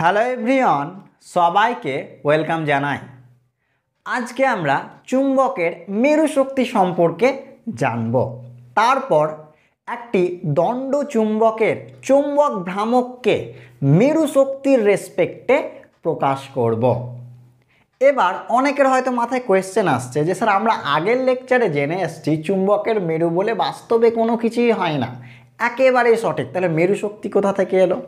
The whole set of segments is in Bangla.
হ্যালো এভরিয়ন সবাইকে ওয়েলকাম জানাই আজকে আমরা চুম্বকের মেরু শক্তি সম্পর্কে জানব তারপর একটি দণ্ড চুম্বকের চুম্বক ভ্রামককে মেরু শক্তির রেসপেক্টে প্রকাশ করব এবার অনেকের হয়তো মাথায় কোয়েশ্চেন আসছে যে স্যার আমরা আগের লেকচারে জেনে এসছি চুম্বকের মেরু বলে বাস্তবে কোনো কিছুই হয় না একেবারেই সঠিক তাহলে মেরু শক্তি কোথা থেকে এলো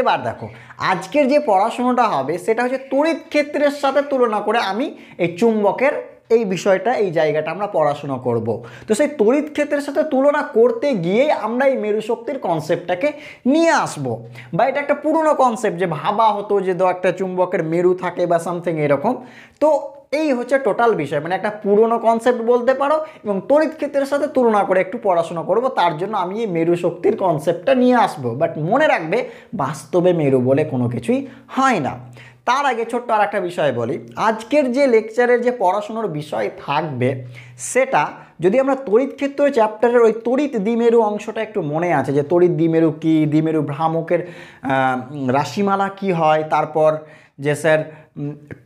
এবার দেখো আজকের যে পড়াশুনোটা হবে সেটা হচ্ছে তড়িৎ ক্ষেত্রের সাথে তুলনা করে আমি এই চুম্বকের এই বিষয়টা এই জায়গাটা আমরা পড়াশোনা করব। তো সেই তড়িৎ ক্ষেত্রের সাথে তুলনা করতে গিয়েই আমরা এই মেরুশক্তির কনসেপ্টটাকে নিয়ে আসব। বা এটা একটা পুরনো কনসেপ্ট যে ভাবা হতো যে একটা চুম্বকের মেরু থাকে বা সামথিং এরকম তো এই হচ্ছে টোটাল বিষয় মানে একটা পুরনো কনসেপ্ট বলতে পারো এবং তড়িৎ ক্ষেত্রের সাথে তুলনা করে একটু পড়াশোনা করব তার জন্য আমি এই মেরু শক্তির কনসেপ্টটা নিয়ে আসবো বাট মনে রাখবে বাস্তবে মেরু বলে কোনো কিছুই হয় না তার আগে ছোট্ট আর একটা বিষয় বলি আজকের যে লেকচারের যে পড়াশুনোর বিষয় থাকবে সেটা যদি আমরা তড়িৎ ক্ষেত্র চ্যাপ্টারের ওই তড়িৎ দ্বিমেরু অংশটা একটু মনে আছে যে তড়িৎ দ্বিমেরু কী দ্বিমেরু ভ্রামকের রাশিমালা কি হয় তারপর যে স্যার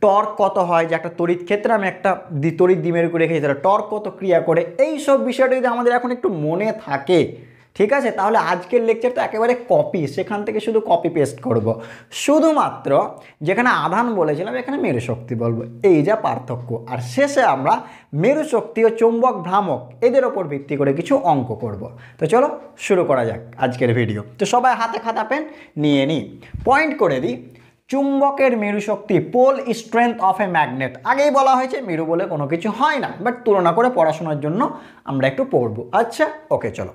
টর্ক কত হয় যে একটা তড়িৎ ক্ষেত্রে আমি একটা তড়িৎ ডিমের উপরে রেখেছি তাহলে টর্ক কত ক্রিয়া করে এই সব বিষয়টা যদি আমাদের এখন একটু মনে থাকে ঠিক আছে তাহলে আজকের লেকচারটা একেবারে কপি সেখান থেকে শুধু কপি পেস্ট করব। শুধুমাত্র যেখানে আধান বলেছিলাম এখানে মেরু শক্তি বলবো এই যা পার্থক্য আর শেষে আমরা মেরু শক্তি ও চুম্বক ভ্রামক এদের ওপর ভিত্তি করে কিছু অঙ্ক করব। তো চলো শুরু করা যাক আজকের ভিডিও তো সবাই হাতে খাতা পেন নিয়ে নিই পয়েন্ট করে দিই চুম্বকের মেরু শক্তি pole strength of a magnet আগেই বলা হয়েছে মেরু বলে কোনো কিছু হয় না বাট তুলনা করে পড়াশোনার জন্য আমরা একটু পড়বো আচ্ছা ওকে চলো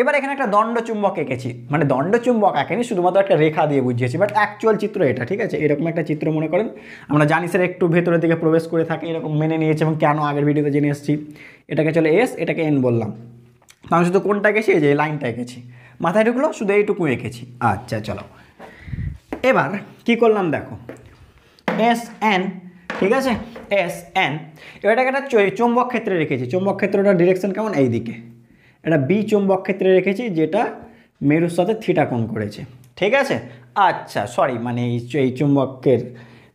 এবার এখানে একটা দণ্ড চুম্বক এঁকেছি মানে দণ্ড চুম্বক এঁকেনি শুধুমাত্র একটা রেখা দিয়ে বুঝিয়েছি বাট অ্যাকচুয়াল চিত্র এটা ঠিক আছে এরকম একটা চিত্র মনে করেন আমরা জানি স্যার একটু ভেতরের দিকে প্রবেশ করে থাকি এরকম মেনে নিয়েছে এবং কেন আগের ভিডিওতে জেনে এসেছি এটাকে চলে এস এটাকে এন বললাম আমি শুধু কোনটা এঁকেছি এই যে লাইনটা এঁকেছি মাথায় ঢুকলো শুধু এইটুকু এঁকেছি আচ্ছা চলো এবার কি করলাম দেখো এস এন ঠিক আছে এস এন এটাকে একটা চৌম্বক ক্ষেত্রে রেখেছি চৌম্বক ক্ষেত্রটা ডিরেকশন কেমন এই দিকে এটা বি চৌম্বক ক্ষেত্রে রেখেছি যেটা মেরুর সাথে থিটা কোণ করেছে ঠিক আছে আচ্ছা সরি মানে এই চুম্বকের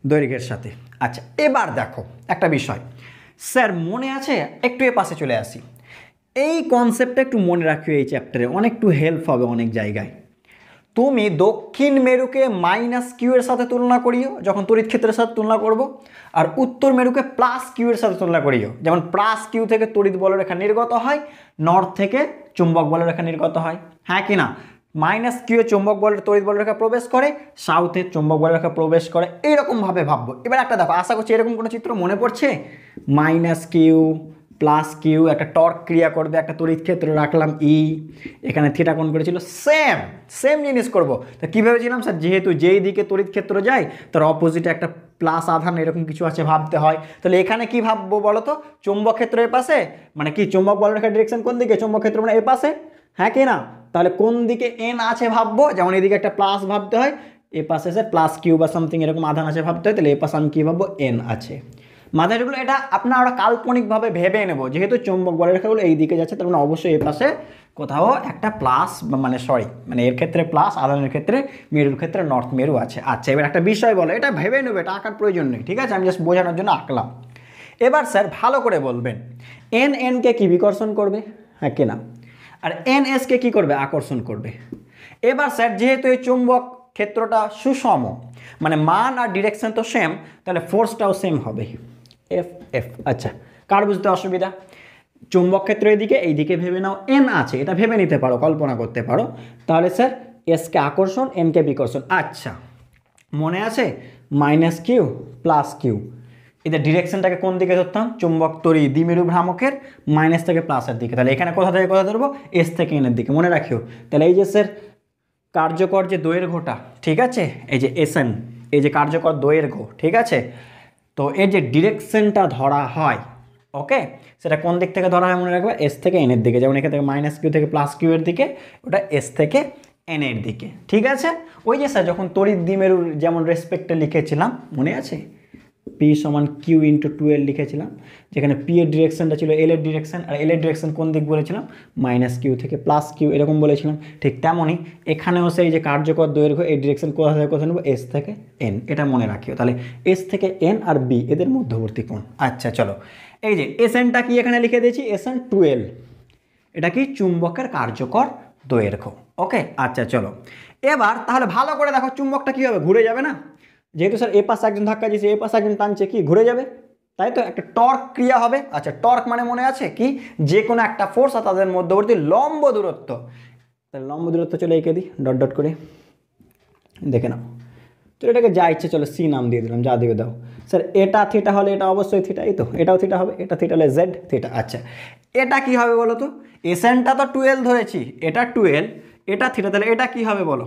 দৈর্ঘ্যের সাথে আচ্ছা এবার দেখো একটা বিষয় স্যার মনে আছে একটু এ পাশে চলে আসি এই কনসেপ্টটা একটু মনে রাখিও এই চ্যাপ্টারে অনেকটু হেল্প হবে অনেক জায়গায় তুমি দক্ষিণ মেরুকে মাইনাস কিউ এর সাথে তুলনা করিও যখন তড়িৎ ক্ষেত্রের সাথে তুলনা করব আর উত্তর মেরুকে প্লাস কিউ এর সাথে তুলনা করিও যেমন প্লাস কিউ থেকে তড়িৎ বলরেখা নির্গত হয় নর্থ থেকে চুম্বক বলরেখা নির্গত হয় হ্যাঁ কি না মাইনাস কিউ চুম্বক বলের তড়িৎ বলরেখা প্রবেশ করে সাউথে চুম্বক বলরেখা প্রবেশ করে এইরকমভাবে ভাববো এবার একটা দেখো আশা করছি এরকম কোনো চিত্র মনে পড়ছে মাইনাস কিউ প্লাস কিউ একটা টর্ক ক্রিয়া করবে একটা তড়িৎ ক্ষেত্র রাখলাম ই e, এখানে থিটা কোণ করেছিল সেম সেম জিনিস করব তা কী ভেবেছিলাম স্যার যেহেতু যেই দিকে তড়িৎ ক্ষেত্র যায় তার অপোজিটে একটা প্লাস আধান এরকম কিছু আছে ভাবতে হয় তাহলে এখানে কি ভাববো বলো তো চৌম্বক ক্ষেত্র এ পাশে মানে কি চৌম্বক বল রেখার ডিরেকশন কোন দিকে চৌম্বক ক্ষেত্র মানে এ পাশে হ্যাঁ কি না তাহলে কোন দিকে এন আছে ভাববো যেমন এদিকে একটা প্লাস ভাবতে হয় এ পাশে স্যার প্লাস কিউ বা সামথিং এরকম আধান আছে ভাবতে হয় তাহলে এ পাশে আমি কী ভাববো এন আছে মাথায় ঢুকলো এটা আপনারা কাল্পনিকভাবে ভেবে নেব যেহেতু চুম্বক বলে রেখাগুলো এই দিকে যাচ্ছে তার মানে অবশ্যই এ পাশে কোথাও একটা প্লাস মানে সরি মানে এর ক্ষেত্রে প্লাস আদানের ক্ষেত্রে মেরুর ক্ষেত্রে নর্থ মেরু আছে আচ্ছা এবার একটা বিষয় বলো এটা ভেবে নেবে এটা আঁকার প্রয়োজন নেই ঠিক আছে আমি জাস্ট বোঝানোর জন্য আঁকলাম এবার স্যার ভালো করে বলবেন এন এনকে কী বিকর্ষণ করবে হ্যাঁ কিনা আর এন এসকে কী করবে আকর্ষণ করবে এবার স্যার যেহেতু এই চুম্বক ক্ষেত্রটা সুষম মানে মান আর ডিরেকশন তো সেম তাহলে ফোর্সটাও সেম হবে এফ এফ আচ্ছা কার বুঝতে অসুবিধা চুম্বক ক্ষেত্র এদিকে এইদিকে ভেবে নাও এন আছে এটা ভেবে নিতে পারো কল্পনা করতে পারো তাহলে স্যার এসকে আকর্ষণ কে বিকর্ষণ আচ্ছা মনে আছে মাইনাস কিউ প্লাস কিউ এদের ডিরেকশনটাকে কোন দিকে ধরতাম চুম্বক তরি দ্বিমেরু ভ্রামকের মাইনাস থেকে প্লাসের দিকে তাহলে এখানে কোথা থেকে কোথা ধরবো এস থেকে এনের দিকে মনে রাখিও তাহলে এই যে স্যার কার্যকর যে ঘোটা ঠিক আছে এই যে এস এন এই যে কার্যকর ঘো ঠিক আছে তো এর যে ডিরেকশনটা ধরা হয় ওকে সেটা কোন দিক থেকে ধরা হয় মনে রাখবে এস থেকে এনের দিকে যেমন এখান থেকে মাইনাস কিউ থেকে প্লাস কিউ এর দিকে ওটা এস থেকে এনের দিকে ঠিক আছে ওই যে স্যার যখন তড়িৎ যেমন রেসপেক্টে লিখেছিলাম মনে আছে পি সমান কিউ ইন্টু টু এল লিখেছিলাম যেখানে পি এর ডিরেকশানটা ছিল এল এর ডিরেকশান আর এল এর ডিরেকশান কোন দিক বলেছিলাম মাইনাস কিউ থেকে প্লাস কিউ এরকম বলেছিলাম ঠিক তেমনই এখানেও সেই যে কার্যকর দৈর্ঘ্য এই ডিরেকশান কোথা থেকে কোথায় নেবো এস থেকে এন এটা মনে রাখিও তাহলে এস থেকে এন আর বি এদের মধ্যবর্তী কোণ আচ্ছা চলো এই যে এস এনটা কি এখানে লিখে দিয়েছি এস এন টুয়েলভ এটা কি চুম্বকের কার্যকর দৈর্ঘ্য ওকে আচ্ছা চলো এবার তাহলে ভালো করে দেখো চুম্বকটা কীভাবে হবে ঘুরে যাবে না যেহেতু স্যার এ পাশে একজন ধাক্কা দিয়েছে এ পাশে একজন টানছে কি ঘুরে যাবে তাই তো একটা টর্ক ক্রিয়া হবে আচ্ছা টর্ক মানে মনে আছে কি যে কোনো একটা ফোর্স আর তাদের মধ্যবর্তী লম্ব দূরত্ব তাহলে লম্ব দূরত্ব চলে এঁকে দিই ডট ডট করে দেখে নাও তো এটাকে যা ইচ্ছে চলো সি নাম দিয়ে দিলাম যা দেবে দাও স্যার এটা থিটা হলে এটা অবশ্যই থিটা এই তো এটাও থিটা হবে এটা থিটা হলে জেড থিটা আচ্ছা এটা কি হবে বলো তো এসেনটা তো টুয়েলভ ধরেছি এটা টুয়েলভ এটা থিটা তাহলে এটা কি হবে বলো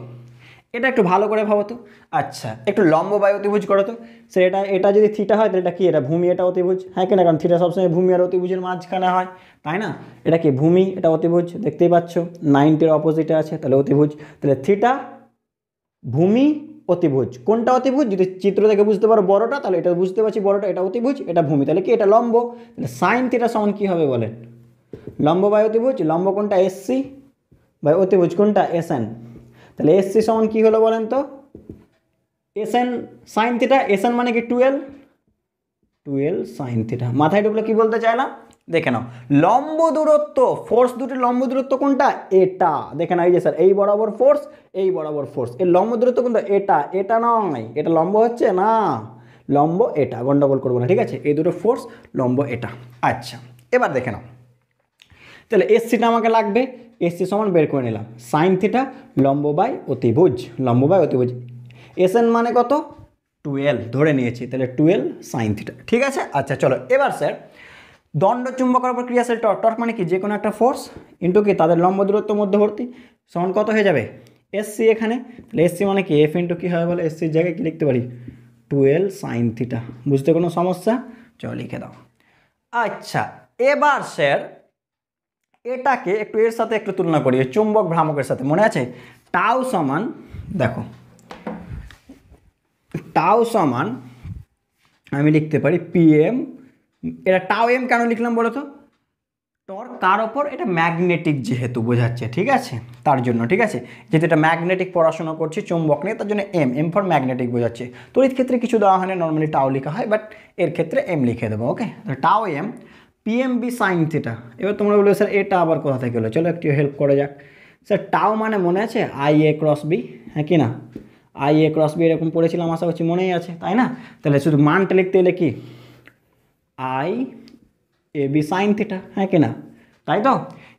এটা একটু ভালো করে ভাবো তো আচ্ছা একটু লম্ব বায়ু অতিভুজ করো তো সে এটা এটা যদি থিটা হয় তাহলে এটা কি এটা ভূমি এটা অতিভুজ হ্যাঁ কিনা কারণ থিটা সবসময় ভূমি আর অতিভুজের মাঝখানে হয় তাই না এটা কি ভূমি এটা অতিভুজ দেখতেই পাচ্ছ নাইনটির অপোজিটে আছে তাহলে অতিভুজ তাহলে থিটা ভূমি অতিভুজ কোনটা অতিভুজ যদি চিত্র থেকে বুঝতে পারো বড়টা তাহলে এটা বুঝতে পারছি বড়টা এটা অতিভুজ এটা ভূমি তাহলে কি এটা লম্ব তাহলে সাইন থিটা সমান কী হবে বলেন লম্ব বায়ু অতিভুজ লম্ব কোনটা এসসি বা অতিভুজ কোনটা এসএন তাহলে এস সি সমান কী হলো বলেন তো S N sine theta S N মানে কি টুয়েলভ টুয়েলভ সাইন থিটা মাথায় ঢুকলে কী বলতে চাইলাম দেখে নাও লম্ব দূরত্ব ফোর্স দুটির লম্ব দূরত্ব কোনটা এটা দেখে নাও এই যে স্যার এই বরাবর ফোর্স এই বরাবর ফোর্স এর লম্ব দূরত্ব কোনটা এটা এটা নয় এটা লম্ব হচ্ছে না লম্ব এটা গণ্ডগোল করবো না ঠিক আছে এই দুটো ফোর্স লম্ব এটা আচ্ছা এবার দেখে নাও তাহলে এস সিটা আমাকে লাগবে এসসি সমান বের করে নিলাম সাইন থিটা লম্ব বাই অতিভুজ লম্ব বাই অতিভুজ এস এন মানে কত টুয়েলভ ধরে নিয়েছি তাহলে টুয়েলভ সাইন থিটা ঠিক আছে আচ্ছা চলো এবার স্যার দণ্ড চুম্বকের উপর ক্রিয়াশীল টর্ক টর্ক মানে কি যে কোনো একটা ফোর্স ইন্টু কি তাদের লম্ব দূরত্ব মধ্যবর্তী সমান কত হয়ে যাবে এসসি এখানে তাহলে এসসি মানে কি এফ ইন্টু কী হবে বলে এসসির জায়গায় কী লিখতে পারি টুয়েলভ সাইন থিটা বুঝতে কোনো সমস্যা চলো লিখে দাও আচ্ছা এবার স্যার এটাকে একটু এর সাথে একটু তুলনা করি চুম্বক ভ্রামকের সাথে মনে আছে টাও সমান দেখো টাও সমান আমি লিখতে পারি পিএম এটা টাও এম কেন লিখলাম বলো তো টর্ক কার ওপর এটা ম্যাগনেটিক যেহেতু বোঝাচ্ছে ঠিক আছে তার জন্য ঠিক আছে যেহেতু এটা ম্যাগনেটিক পড়াশোনা করছে চুম্বক নিয়ে তার জন্য এম এম ফর ম্যাগনেটিক বোঝাচ্ছে তড়িৎ ক্ষেত্রে কিছু দেওয়া হয় না নর্মালি টাও লেখা হয় বাট এর ক্ষেত্রে এম লিখে দেবো ওকে টাও এম পিএমবি সাইন থিটা এবার তোমরা বলবে স্যার এটা আবার কোথা থেকে হলো চলো একটু হেল্প করা যাক স্যার টাও মানে মনে আছে আই এ ক্রস বি হ্যাঁ কি না আই এ ক্রস বি এরকম পড়েছিলাম আশা করছি মনেই আছে তাই না তাহলে শুধু মানটা লিখতে এলে কি I A B sine theta হ্যাঁ কি না তাই তো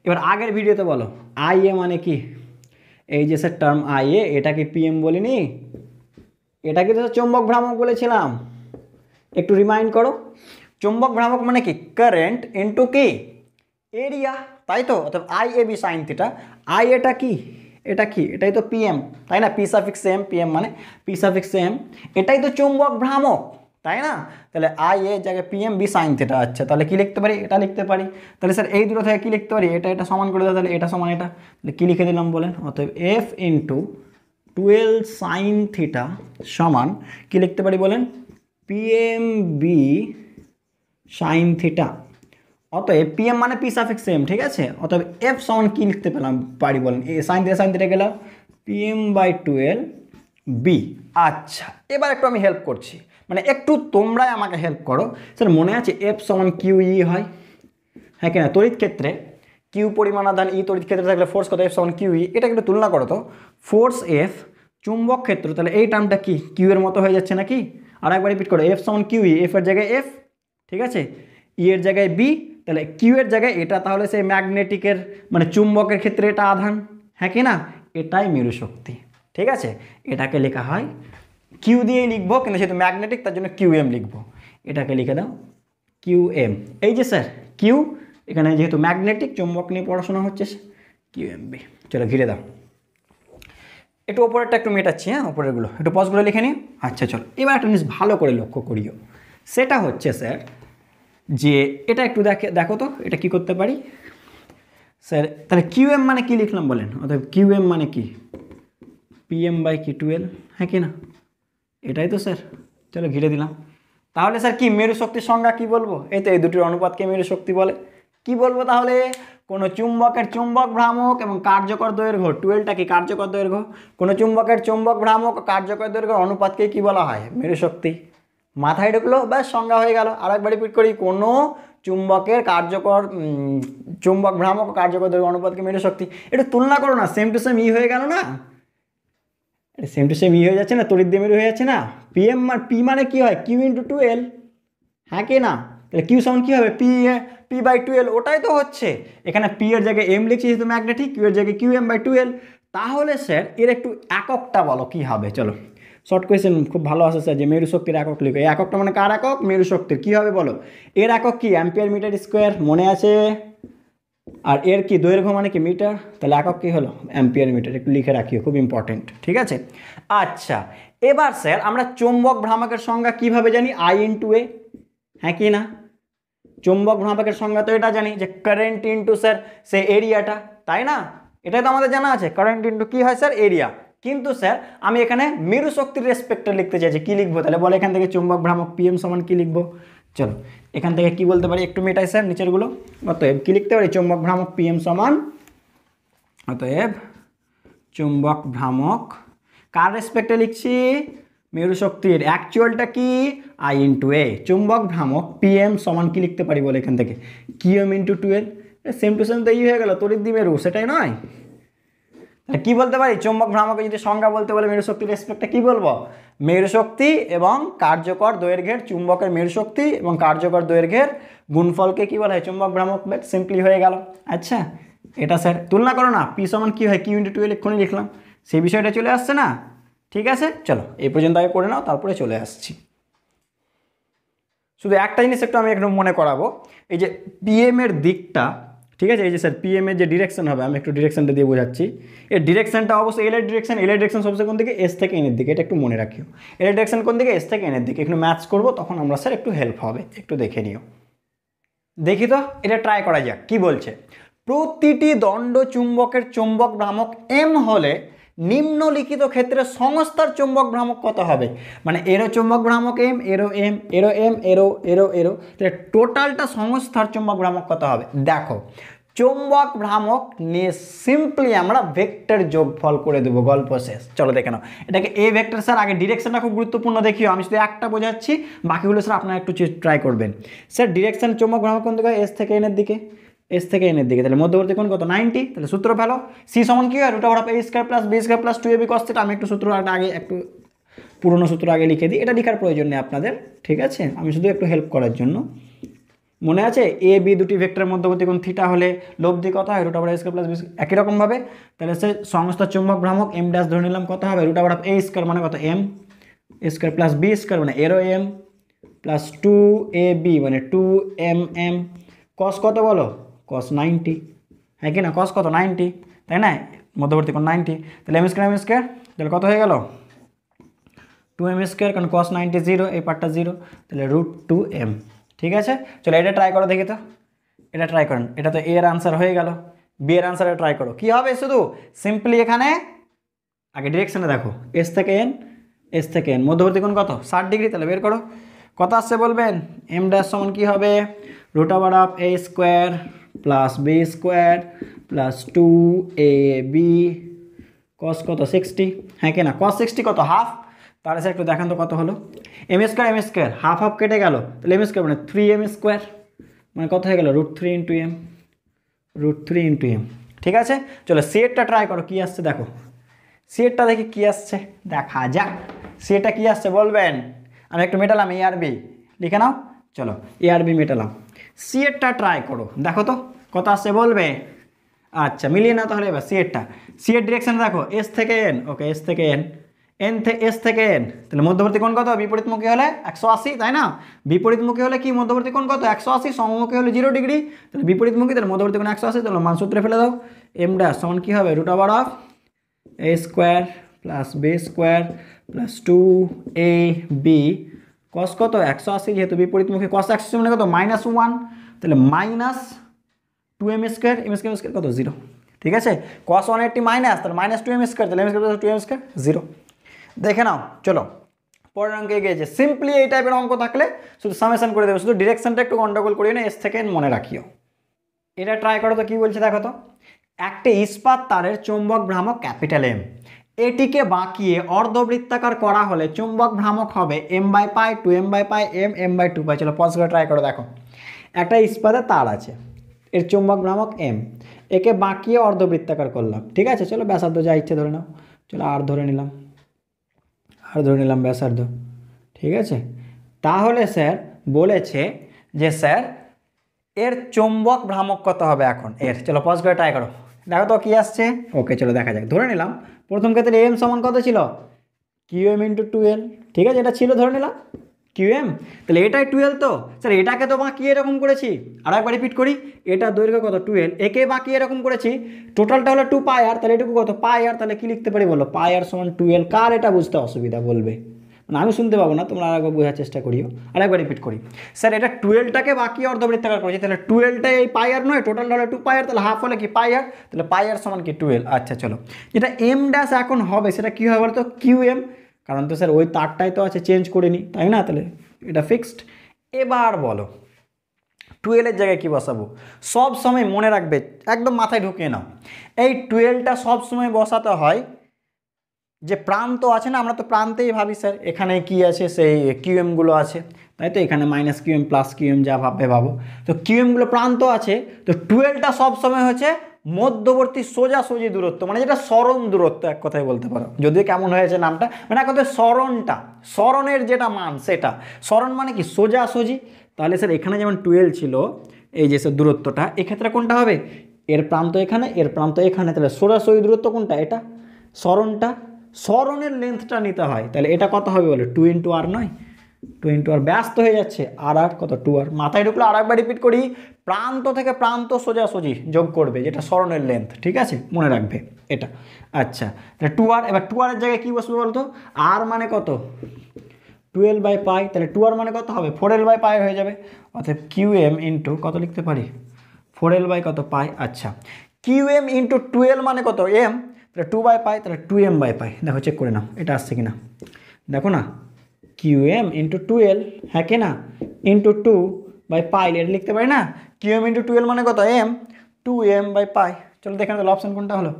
এবার আগের ভিডিওতে বলো আই এ মানে কি এই যে স্যার টার্ম আই এ এটাকে পিএম বলিনি এটাকে তো চৌম্বক ভ্রামক বলেছিলাম একটু রিমাইন্ড করো চুম্বক ভ্রামক মানে কি কারেন্ট ইন্টু কি এরিয়া তাই তো অর্থাৎ I A B sine theta I এটা কি এটা কি এটাই তো পিএম তাই না পি সাফিক এম পিএম মানে পি সাফিক এম এটাই তো চুম্বক ভ্রামক তাই না তাহলে আই এ জায়গায় পিএম বি সাইন থিটা আচ্ছা তাহলে কি লিখতে পারি এটা লিখতে পারি তাহলে স্যার এই দুটো থেকে কি লিখতে পারি এটা এটা সমান করে দেয় তাহলে এটা সমান এটা তাহলে কী লিখে দিলাম বলেন অতএব F into twelve sine theta সমান কি লিখতে পারি বলেন পিএম বি সাইন থিটা অতএব পি এম মানে পি সাফিক্স এম ঠিক আছে অতএব এফ সমান কী লিখতে পেলাম পারি বলেন A sine theta sine theta গেলাম P M by twelve B আচ্ছা এবার একটু আমি হেল্প করছি মানে একটু তোমরাই আমাকে হেল্প করো স্যার মনে আছে এফ সমান কিউ ই e হয় হ্যাঁ কিনা তড়িৎ ক্ষেত্রে কিউ পরিমাণ আদান ই e তড়িৎ ক্ষেত্রে থাকলে ফোর্স কত এফ সমান কিউ ই e। এটা একটু তুলনা করো তো ফোর্স এফ চুম্বক ক্ষেত্র তাহলে এই টার্মটা কি কিউ এর মতো হয়ে যাচ্ছে নাকি আর একবার রিপিট করো এফ সমান কিউ ই এফ এর জায়গায় এফ ঠিক আছে ই e এর জায়গায় বি তাহলে কিউ এর জায়গায় এটা তাহলে সেই ম্যাগনেটিকের মানে চুম্বকের ক্ষেত্রে এটা আধান হ্যাঁ কি না এটাই মেরু শক্তি ঠিক আছে এটাকে লেখা হয় কিউ দিয়েই লিখবো কিন্তু সেহেতু ম্যাগনেটিক তার জন্য কিউ এম লিখবো এটাকে লিখে দাও কিউ এম এই যে স্যার কিউ এখানে যেহেতু ম্যাগনেটিক চুম্বক নিয়ে পড়াশোনা হচ্ছে কিউ এম বি চলো ঘিরে দাও একটু ওপরেরটা একটু মেটাচ্ছি হ্যাঁ ওপরেরগুলো একটু পজগুলো লিখে নিও আচ্ছা চলো এবার একটা জিনিস ভালো করে লক্ষ্য করিও সেটা হচ্ছে স্যার যে এটা একটু দেখে দেখো তো এটা কি করতে পারি স্যার তাহলে কিউ এম মানে কি লিখলাম বলেন অর্থাৎ কিউ এম মানে কি পি এম বাই কি টুয়েলভ হ্যাঁ কি না এটাই তো স্যার চলো ঘিরে দিলাম তাহলে স্যার কি মেরু শক্তির সংজ্ঞা কি বলবো এই তো এই দুটির অনুপাতকে মেরু শক্তি বলে কি বলবো তাহলে কোনো চুম্বকের চুম্বক ভ্রামক এবং কার্যকর দৈর্ঘ্য টুয়েলটা কি কার্যকর দৈর্ঘ্য কোনো চুম্বকের চুম্বক ভ্রামক কার্যকর দৈর্ঘ্য অনুপাতকে কি বলা হয় মেরু শক্তি মাথায় ঢুকলো বা সংজ্ঞা হয়ে গেল আর একবার রিপিট করি কোনো চুম্বকের কার্যকর চুম্বক ভ্রামক কার্যকর দ্রব্য অনুপাতকে মেরে শক্তি এটা তুলনা করো না সেম টু সেম ই হয়ে গেল না সেম টু সেম ই হয়ে যাচ্ছে না তড়িৎ মেরু হয়ে যাচ্ছে না পি এম পি মানে কী হয় কিউ ইন্টু টু এল হ্যাঁ কি না তাহলে কিউ সাউন্ড কী হবে পি পি বাই টুয়েলভ ওটাই তো হচ্ছে এখানে পি এর জায়গায় এম লিখছি যেহেতু ম্যাগনেটিক কিউ এর জায়গায় কিউ এম বাই টুয়েলভ তাহলে স্যার এর একটু এককটা বলো কি হবে চলো শর্ট কোয়েশ্চেন খুব ভালো আসে স্যার যে মেরু শক্তির একক লিখো এই এককটা মানে কার একক মেরু শক্তির কী হবে বলো এর একক কি অ্যাম্পিয়ার মিটার স্কোয়ার মনে আছে আর এর কি দৈর্ঘ্য মানে কি মিটার তাহলে একক কী হলো অ্যাম্পিয়ার মিটার একটু লিখে রাখিও খুব ইম্পর্টেন্ট ঠিক আছে আচ্ছা এবার স্যার আমরা চৌম্বক ভ্রামকের সংজ্ঞা কিভাবে জানি আই টু এ হ্যাঁ কি না চুম্বক ভ্রামকের সংজ্ঞা তো এটা জানি যে কারেন্ট ইন্টু স্যার সে এরিয়াটা তাই না এটাই তো আমাদের জানা আছে কারেন্ট ইন্টু কী হয় স্যার এরিয়া কিন্তু স্যার আমি এখানে মেরু শক্তির রেসপেক্টে লিখতে চাইছি কী লিখবো তাহলে বলে এখান থেকে চুম্বক ভ্রামক পিএম সমান কী লিখবো চলো এখান থেকে কি বলতে পারি একটু মেটাই স্যার নিচেরগুলো অতএব কী লিখতে পারি চুম্বক ভ্রামক পিএম সমান অতএব চুম্বক ভ্রামক কার রেসপেক্টে লিখছি মেরু শক্তির অ্যাকচুয়ালটা কি আই ইন্টু এ চুম্বক ভ্রামক পিএম সমান কি লিখতে পারি বলে এখান থেকে QM into twelve same to same তো এই হয়ে গেল তরিদ্দি মেরু সেটাই নয় কি বলতে পারি চুম্বক ভ্রামকের যদি সংজ্ঞা বলতে বলে মেরু শক্তির রেসপেক্টে কি বলবো মেরুশক্তি এবং কার্যকর দৈর্ঘ্যের চুম্বকের মেরুশক্তি এবং কার্যকর দৈর্ঘ্যের গুণফলকে কি বলা হয় চুম্বক ভ্রামক সিম্পলি হয়ে গেল আচ্ছা এটা স্যার তুলনা করো না পি সমান কী হয় কিউ ইন্টু টু এক্ষুনি লিখলাম সেই বিষয়টা চলে আসছে না ঠিক আছে চলো এই পর্যন্ত আগে করে নাও তারপরে চলে আসছি শুধু একটা জিনিস একটু আমি একদম মনে করাবো এই যে পিএমের দিকটা ঠিক আছে এই যে স্যার পিএম এর যে ডিরেকশন হবে আমি একটু ডিরেকশনটা দিয়ে বোঝাচ্ছি এর ডিরেকশনটা অবশ্যই এল এর ডিরেকশন এল এর ডিরেকশন সবচেয়ে কোন দিকে এস থেকে এনের দিকে এটা একটু মনে রাখিও এল এর ডিরেকশন কোন দিকে এস থেকে এনের দিকে একটু ম্যাচ করব তখন আমরা স্যার একটু হেল্প হবে একটু দেখে নিও দেখি তো এটা ট্রাই করা যাক কি বলছে প্রতিটি দণ্ড চুম্বকের চুম্বক ভ্রামক এম হলে নিম্নলিখিত ক্ষেত্রে সংস্থার চুম্বক ভ্রামক কত হবে মানে এরো চুম্বক ভ্রামক এম এরও এম এরো এম এরো এরো এরও তাহলে টোটালটা সংস্থার চুম্বক ভ্রামক কত হবে দেখো চৌম্বক ভ্রামক নিয়ে সিম্পলি আমরা ভেক্টর যোগফল করে দেবো গল্প শেষ চলো দেখে নাও এটাকে এ ভেক্টর স্যার আগে ডিরেকশনটা খুব গুরুত্বপূর্ণ দেখিও আমি শুধু একটা বোঝাচ্ছি বাকিগুলো স্যার আপনারা একটু ট্রাই করবেন স্যার ডিরেকশন চৌম্বক ভ্রামক কোন দিকে এস থেকে এনের দিকে এস থেকে এনের দিকে তাহলে মধ্যবর্তী কোন কত নাইনটি তাহলে সূত্র ফেলো সি সমান কী হয় ওটা ওরা A square plus B square plus two A B cos আমি একটু সূত্র আগে একটু পুরনো সূত্র আগে লিখে দিই এটা লেখার প্রয়োজন নেই আপনাদের ঠিক আছে আমি শুধু একটু হেল্প করার জন্য মনে আছে এ বি দুটি ভেক্টরের মধ্যবর্তী কোন থিটা হলে লব্ধি কত হয় রুট আবার স্কোয়ার প্লাস বি একই রকমভাবে তাহলে সে সমস্ত চুম্বক ভ্রামক এম ড্যাশ ধরে নিলাম কত হবে রুট অফ এ স্কোয়ার মানে কত M square plus B square মানে এরও M plus two A B মানে টু এম এম কস কত বলো কস নাইনটি হ্যাঁ কি না কস কত নাইনটি তাই না মধ্যবর্তী কোন নাইনটি তাহলে এম স্কোয়ার এম স্কোয়ার তাহলে কত হয়ে গেল টু এম স্কোয়ার কারণ কস নাইনটি জিরো এই পার্টটা জিরো তাহলে রুট টু এম ঠিক আছে চলো এটা ট্রাই করো দেখি তো এটা ট্রাই করেন এটা তো এ এর আনসার হয়ে গেল বি এর আনসারে ট্রাই করো কি হবে শুধু সিম্পলি এখানে আগে ডিরেকশানে দেখো এস থেকে এন এস থেকে এন মধ্যবর্তী কোণ কত ষাট ডিগ্রি তাহলে বের করো কত আসছে বলবেন এম ড্যাশ সমান কী হবে root over of A square plus B square plus two A B cos কত সিক্সটি হ্যাঁ কিনা কস সিক্সটি কত হাফ তাহলে স্যার একটু দেখান তো কত হলো M square M square half half কেটে গেল তাহলে এম স্কোয়ার মানে থ্রি এম স্কোয়ার মানে কত হয়ে গেল root three into M root three into M ঠিক আছে চলো সিএটটা ট্রাই করো কী আসছে দেখো সিএটটা দেখি কী আসছে দেখা যাক সিএরটা কী আসছে বলবেন আমি একটু মেটালাম এ আর বি লিখে নাও চলো এ আর বি মেটালাম সিএটটা ট্রাই করো দেখো তো কত আসছে বলবে আচ্ছা মিলিয়ে নাও তাহলে এবার সিএটটা সিএট ডিরেকশান দেখো এস থেকে এন ওকে এস থেকে এন n से s तक n তাহলে মধ্যবর্তী কোণ কত বিপরীতমুখী হলে 180 তাই না বিপরীতমুখী হলে কি মধ্যবর্তী কোণ কত 180 সমমুখী হলে 0 ডিগ্রি তাহলে বিপরীতমুখী তাহলে মধ্যবর্তী কোণ 100 আছে চলো মান সূত্রে ফেলে দাও m ডাস কোন কি হবে √ a² + b² + 2ab cos কত 180 যেহেতু বিপরীতমুখী cos 180 কত -1 তাহলে - 2m² m²² কত 0 ঠিক আছে cos 180 - তাহলে - 2m² m²² কত 0 দেখে নাও চলো পরের অঙ্কে গিয়েছে সিম্পলি এই টাইপের অঙ্ক থাকলে শুধু সামেশন করে দেবে শুধু ডিরেকশনটা একটু গন্ডগোল করিও না এস থেকে মনে রাখিও এটা ট্রাই করো তো কী বলছে দেখো তো একটি ইস্পাত তারের চুম্বক ভ্রামক ক্যাপিটাল এম এটিকে বাঁকিয়ে অর্ধবৃত্তাকার করা হলে চুম্বক ভ্রামক হবে M by pi two M by pi M M by two pi চলো পজ করে ট্রাই করো দেখো একটা ইস্পাতের তার আছে এর চুম্বক ভ্রামক এম একে বাঁকিয়ে অর্ধবৃত্তাকার করলাম ঠিক আছে চলো ব্যাসার্ধ যা ইচ্ছে ধরে নাও চলো আর ধরে নিলাম আর ধরে নিলাম ব্যাসার্ধ ঠিক আছে তাহলে স্যার বলেছে যে স্যার এর চুম্বক ভ্রামক কত হবে এখন এর চলো পজ করে ট্রাই করো দেখো তো কী আসছে ওকে চলো দেখা যাক ধরে নিলাম প্রথম ক্ষেত্রে এম সমান কত ছিল Q M into two L ঠিক আছে এটা ছিল ধরে নিলাম কিউএম তাহলে এটাই টুয়েলভ তো স্যার এটাকে তো বাঁকি এরকম করেছি আর একবার রিপিট করি এটা দৈর্ঘ্য কত টুয়েলভ একে বাঁকি এরকম করেছি টোটালটা হলো টু পায়ার তাহলে এটুকু কত পায়ার তাহলে কী লিখতে পারি বলো পায়ার সমান টুয়েলভ কার এটা বুঝতে অসুবিধা বলবে মানে আমি শুনতে পাবো না তোমরা আরেকবার বোঝার চেষ্টা করিও আর একবার রিপিট করি স্যার এটা টুয়েলভটাকে বাকি অর্ধবৃত্তাকার করেছি তাহলে টুয়েলভটা এই পায়ার নয় টোটাল হলে টু পায়ার তাহলে হাফ হলে কি পায়ার তাহলে পায়ার সমান কি টুয়েলভ আচ্ছা চলো যেটা এম ড্যাশ এখন হবে সেটা কী হবে বলতো কিউ এম কারণ তো স্যার ওই তারটাই তো আছে চেঞ্জ করে নিই তাই না তাহলে এটা ফিক্সড এবার বলো টুয়েলের জায়গায় কি বসাবো সব সময় মনে রাখবে একদম মাথায় ঢুকিয়ে নাও এই টুয়েলটা সব সময় বসাতে হয় যে প্রান্ত আছে না আমরা তো প্রান্তেই ভাবি স্যার এখানে কি আছে সেই কিউএমগুলো আছে তাই তো এখানে মাইনাস কিউএম প্লাস কিউএম যা ভাববে ভাবো তো কিউএমগুলো প্রান্ত আছে তো টুয়েলটা সব সময় হচ্ছে মধ্যবর্তী সোজাসুজি দূরত্ব মানে যেটা স্মরণ দূরত্ব এক কথায় বলতে পারো যদিও কেমন হয়েছে নামটা মানে এক কথায় স্মরণটা স্মরণের যেটা মান সেটা স্মরণ মানে কি সোজাসুজি তাহলে স্যার এখানে যেমন টুয়েলভ ছিল এই যে স্যার দূরত্বটা এক্ষেত্রে কোনটা হবে এর প্রান্ত এখানে এর প্রান্ত এখানে তাহলে সোজাসুজি দূরত্ব কোনটা এটা স্মরণটা স্মরণের লেন্থটা নিতে হয় তাহলে এটা কত হবে বলে টু ইন্টু আর নয় টু ইন্টু আর ব্যস্ত হয়ে যাচ্ছে আর আর কত টু আর মাথায় ঢুকলে আর একবার রিপিট করি প্রান্ত থেকে প্রান্ত সোজাসুজি যোগ করবে যেটা স্মরণের লেন্থ ঠিক আছে মনে রাখবে এটা আচ্ছা তাহলে টু আর এবার টু আরের জায়গায় কী বসবে বলতো আর মানে কত টুয়েলভ বাই পাই তাহলে টু আর মানে কত হবে ফোর এল বাই পাই হয়ে যাবে অর্থাৎ কিউ এম ইন্টু কত লিখতে পারি ফোর এল বাই কত পাই আচ্ছা কিউ এম ইন্টু টুয়েলভ মানে কত এম তাহলে টু বাই পাই তাহলে টু এম বাই পাই দেখো চেক করে নাও এটা আসছে কি না দেখো না কিউ এম ইন্টু টুয়েলভ হ্যাঁ কে না ইন্টু টু বাই পাই এটা লিখতে পারি না কিউ এম ইন্টু টুয়েলভ মানে কত M two M by pi চলো দেখে তাহলে অপশান কোনটা হলো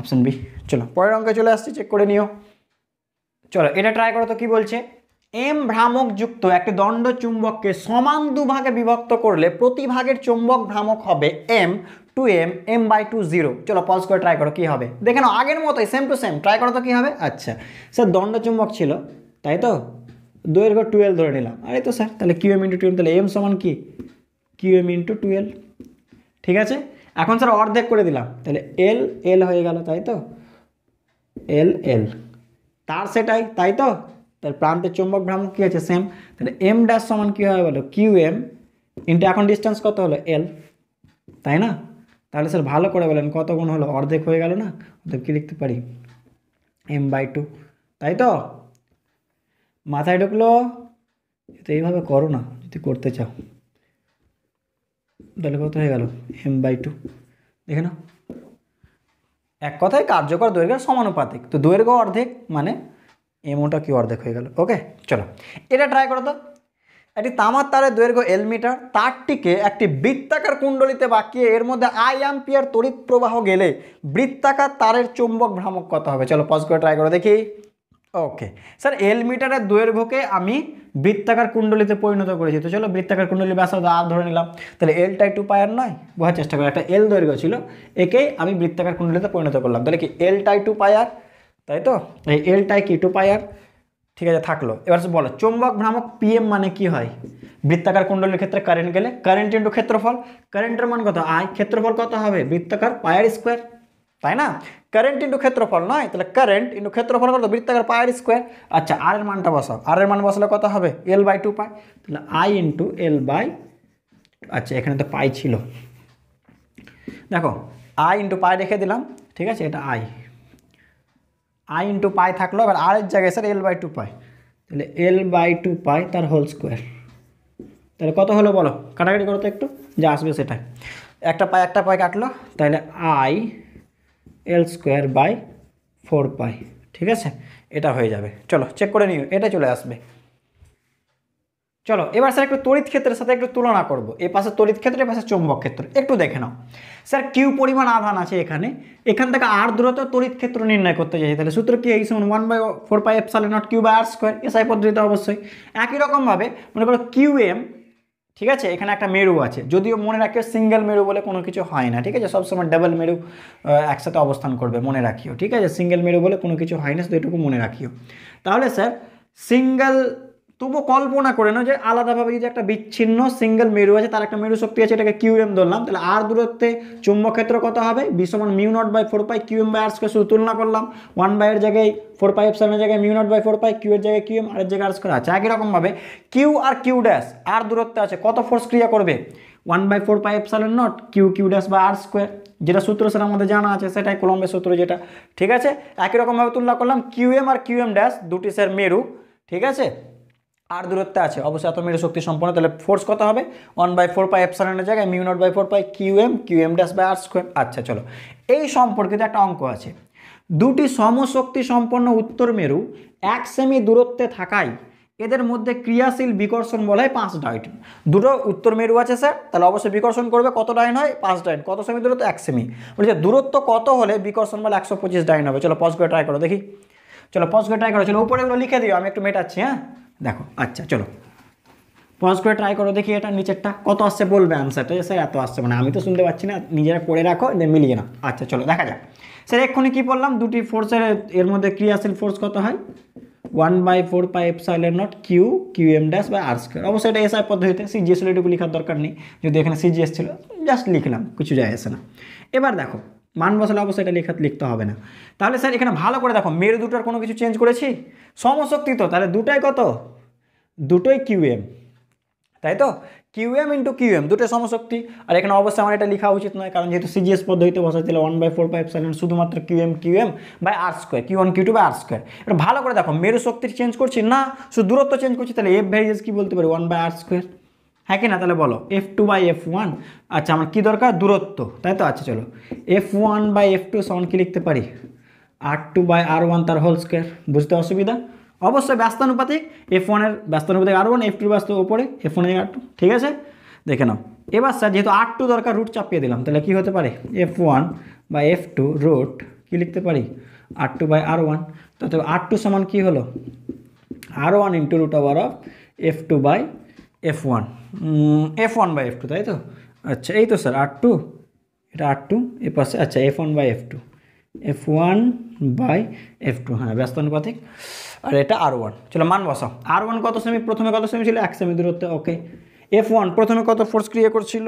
অপশান বি চলো পরের অঙ্কে চলে আসছি চেক করে নিও চলো এটা ট্রাই করো তো কী বলছে এম ভ্রামক যুক্ত একটি দণ্ড চুম্বককে সমান দুভাগে বিভক্ত করলে প্রতি ভাগের চুম্বক ভ্রামক হবে M two M M by two zero চলো পজ করে ট্রাই করো কী হবে দেখে নাও আগের মতোই সেম টু সেম ট্রাই করো তো কী হবে আচ্ছা স্যার দণ্ড চুম্বক ছিল তাই তো দৈর্ঘ্য টুয়েলভ ধরে নিলাম আরে তো স্যার তাহলে কিউ এম ইন্টু টুয়েলভ তাহলে এম সমান কি কিউ এম ইন্টু টুয়েলভ ঠিক আছে এখন স্যার অর্ধেক করে দিলাম তাহলে এল এল হয়ে গেল তাই তো এল এল তার সেটাই তাই তো তাহলে প্রান্তের চুম্বক ভ্রামক কী আছে সেম তাহলে এম ড্যাশ সমান কী হবে বলো কিউ এম ইন্টু এখন ডিস্টেন্স কত হলো এল তাই না তাহলে স্যার ভালো করে বলেন কত গুণ হলো অর্ধেক হয়ে গেল না অর্ধেক কী লিখতে পারি এম বাই টু তাই তো মাথায় ঢুকলো তো এইভাবে করো না যদি করতে চাও তাহলে কত হয়ে গেল এম বাই টু দেখে না এক কথায় কার্যকর দৈর্ঘ্য সমানুপাতিক তো দৈর্ঘ্য অর্ধেক মানে এমওটা কি অর্ধেক হয়ে গেল ওকে চলো এটা ট্রাই করো তো একটি তামার তারের দৈর্ঘ্য এল মিটার তারটিকে একটি বৃত্তাকার কুণ্ডলিতে বাঁকিয়ে এর মধ্যে আই অ্যাম্পিয়ার তড়িৎ প্রবাহ গেলে বৃত্তাকার তারের চুম্বক ভ্রামক কত হবে চলো পজ করে ট্রাই করে দেখি ওকে স্যার এল মিটারের দৈর্ঘ্যকে আমি বৃত্তাকার কুণ্ডলিতে পরিণত করেছি তো চলো বৃত্তাকার কুণ্ডলি ব্যাসার্ধ আর ধরে নিলাম তাহলে এলটা একটু পায়ার নয় বোঝার চেষ্টা করি একটা এল দৈর্ঘ্য ছিল একে আমি বৃত্তাকার কুণ্ডলিতে পরিণত করলাম তাহলে কি এলটা একটু পায়ার তাই তো এই এলটাই কি টু পায়ার ঠিক আছে থাকলো এবার বলো চুম্বক ভ্রামক পিএম মানে কি হয় বৃত্তাকার কুণ্ডলীর ক্ষেত্রে কারেন্ট গেলে কারেন্ট ইন্টু ক্ষেত্রফল কারেন্টের মান কত আয় ক্ষেত্রফল কত হবে বৃত্তাকার পায়ার স্কোয়ার তাই না কারেন্ট ইন্টু ক্ষেত্রফল নয় তাহলে কারেন্ট ইন্টু ক্ষেত্রফল কত বৃত্তাকার পায়ের স্কোয়ার আচ্ছা আর এর মানটা বসাও আর এর মান বসালে কত হবে এল বাই টু পাই তাহলে আই ইন্টু এল বাই আচ্ছা এখানে তো পাই ছিল দেখো আই ইন্টু পাই রেখে দিলাম ঠিক আছে এটা আই আই ইন্টু পাই থাকলো এবার আর এর জায়গায় sir L by two pi তাহলে এল বাই টু পাই তার হোল স্কোয়ার তাহলে কত হলো বলো কাটাকাটি করো তো একটু যা আসবে সেটাই একটা পায়ে একটা পায়ে কাটলো তাহলে I L square by four pi ঠিক আছে এটা হয়ে যাবে চলো চেক করে নিও এটা চলে আসবে চলো এবার স্যার একটু তড়িৎ ক্ষেত্রের সাথে একটু তুলনা করব এ পাশে তড়িৎ ক্ষেত্র এ পাশে চৌম্বক ক্ষেত্র একটু দেখে নাও স্যার কিউ পরিমাণ আধান আছে এখানে এখান থেকে আর দূরত্ব তড়িৎ ক্ষেত্র নির্ণয় করতে চাই তাহলে সূত্র কি এই সমান one by four pi epsilon not Q by R square SI পদ্ধতিতে অবশ্যই একই রকমভাবে মনে করো কিউ এম ঠিক আছে এখানে একটা মেরু আছে যদিও মনে রাখিও সিঙ্গেল মেরু বলে কোনো কিছু হয় না ঠিক আছে সবসময় ডাবল মেরু একসাথে অবস্থান করবে মনে রাখিও ঠিক আছে সিঙ্গেল মেরু বলে কোনো কিছু হয় না শুধু এটুকু মনে রাখিও তাহলে স্যার সিঙ্গেল তবু কল্পনা করে নাও যে আলাদাভাবে যদি একটা বিচ্ছিন্ন সিঙ্গেল মেরু আছে তার একটা মেরু শক্তি আছে এটাকে কিউএম ধরলাম তাহলে আর দূরত্বে চুম্বক ক্ষেত্র কত হবে বিশ্বমান mu not by four pi QM by R শুধু তুলনা করলাম ওয়ান বাইয়ের জায়গায় ফোর পাই সেভেনের জায়গায় mu not by four pi Q এর জায়গায় কিউএম আর এর জায়গায় আর স্কোয়ার আছে একই রকমভাবে কিউ আর কিউ ড্যাশ আর দূরত্বে আছে কত ফোর্স ক্রিয়া করবে one by four pi seven not Q Q dash বা আর স্কোয়ার যেটা সূত্র সেটা আমাদের জানা আছে সেটাই কলম্বের সূত্র যেটা ঠিক আছে একই রকমভাবে তুলনা করলাম কিউএম আর কিউএম ড্যাশ দুটি স্যার মেরু ঠিক আছে আর দূরত্বে আছে অবশ্যই এত মেরু শক্তি সম্পন্ন তাহলে ফোর্স কত হবে ওয়ান বাই ফোর পাই এফসানের জায়গায় mu not by four pi Q M Q M dash by R square আচ্ছা চলো এই সম্পর্কিত একটা অঙ্ক আছে দুটি সমশক্তি সম্পন্ন উত্তর মেরু এক সেমি দূরত্বে থাকায় এদের মধ্যে ক্রিয়াশীল বিকর্ষণ বলা হয় পাঁচ ডাইন দুটো উত্তর মেরু আছে স্যার তাহলে অবশ্যই বিকর্ষণ করবে কত ডাইন হয় পাঁচ ডাইন কত সেমি দূরত্ব এক সেমি বলছে দূরত্ব কত হলে বিকর্ষণ বলে একশো পঁচিশ ডাইন হবে চলো পজ করে ট্রাই করো দেখি চলো পজ করে ট্রাই করো চলো উপরে লিখে দিও আমি একটু মেটাচ্ছি হ্যাঁ দেখো আচ্ছা চলো পজ করে ট্রাই করো দেখি এটা নিচেরটা কত আসছে বলবে অ্যান্সারটা স্যার এত আসছে মানে আমি তো শুনতে পাচ্ছি না নিজেরা পড়ে রাখো দিয়ে মিলিয়ে না আচ্ছা চলো দেখা যাক স্যার এক্ষুনি কী বললাম দুটি ফোর্সের এর মধ্যে ক্রিয়াশীল ফোর্স কত হয় ওয়ান বাই ফোর পাই এফসাইলের not Q Q M dash by R square অবশ্যই এটা এসআই পদ্ধতিতে সিজিএস হলে এটুকু লেখার দরকার নেই যদি এখানে সিজিএস ছিল জাস্ট লিখলাম কিছু যায় আসে না এবার দেখো মান বসালে অবশ্যই এটা লেখা লিখতে হবে না তাহলে স্যার এখানে ভালো করে দেখো মেরু দুটোর কোনো কিছু চেঞ্জ করেছি সমশক্তি তো তাহলে দুটাই কত দুটোই কিউএম তাই তো কিউএম ইন্টু কিউএম দুটোই সমশক্তি আর এখানে অবশ্যই আমার এটা লেখা উচিত নয় কারণ যেহেতু সিজিএস পদ্ধতিতে বসা ছিল one by four five seven শুধুমাত্র QM QM by R square Q one Q two by R square এটা ভালো করে দেখো মেরু শক্তির চেঞ্জ করছি না শুধু দূরত্ব চেঞ্জ করছি তাহলে এফ ভ্যারিয়েস কী বলতে পারি ওয়ান বাই আর স্কোয়ার হ্যাঁ কি না তাহলে বলো F two by F one আচ্ছা আমার কী দরকার দূরত্ব তাই তো আচ্ছা চলো F one by F two সমান কী লিখতে পারি R two by R one তার হোল স্কোয়ার বুঝতে অসুবিধা অবশ্যই ব্যস্তানুপাতিক এফ ওয়ানের ব্যস্তানুপাতিক আর ওয়ান এফ টু ব্যস্ত ওপরে এফ ওয়ানের আর টু ঠিক আছে দেখে নাও এবার স্যার যেহেতু আর টু দরকার রুট চাপিয়ে দিলাম তাহলে কি হতে পারে এফ ওয়ান বা এফ টু রুট কী লিখতে পারি R two by R one তাতে আর টু সমান কী হলো R one into root over of F two by F one F one by F two তাই তো আচ্ছা এই তো স্যার আর টু এটা আর টু এ পাশে আচ্ছা F one by F two F one by F two হ্যাঁ ব্যস্তানুপাতিক আর এটা আর ওয়ান চলো মান বসাও আর ওয়ান কত সেমি প্রথমে কত সেমি ছিল এক সেমি দূরত্বে ওকে এফ ওয়ান প্রথমে কত ফোর্স ক্রিয়া করছিল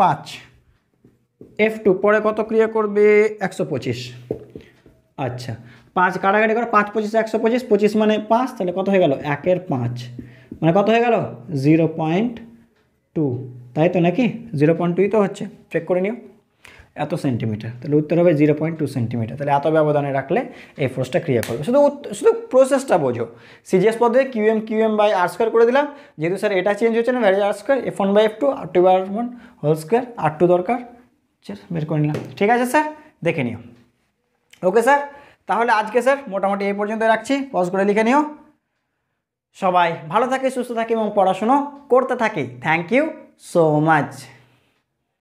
পাঁচ এফ টু পরে কত ক্রিয়া করবে একশো পঁচিশ আচ্ছা পাঁচ কাটাকাটি করে পাঁচ পঁচিশে একশো পঁচিশ পঁচিশ মানে পাঁচ তাহলে কত হয়ে গেল একের পাঁচ মানে কত হয়ে গেল জিরো পয়েন্ট টু তাই তো নাকি জিরো পয়েন্ট টুই তো হচ্ছে চেক করে নিও এত সেন্টিমিটার তাহলে উত্তর হবে জিরো পয়েন্ট টু সেন্টিমিটার তাহলে এত ব্যবধানে রাখলে এই ফোর্সটা ক্রিয়া করবে শুধু শুধু প্রসেসটা বোঝো সিজিএস পদে QM QM by R square করে দিলাম যেহেতু স্যার এটা চেঞ্জ হচ্ছে না vary R square F one by F two R two by R one whole square R two দরকার বের করে নিলাম ঠিক আছে স্যার দেখে নিও ওকে স্যার তাহলে আজকে স্যার মোটামুটি এই পর্যন্ত রাখছি পজ করে লিখে নিও সবাই ভালো থাকে সুস্থ থাকে এবং পড়াশুনো করতে থাকে থ্যাংক ইউ সো মাচ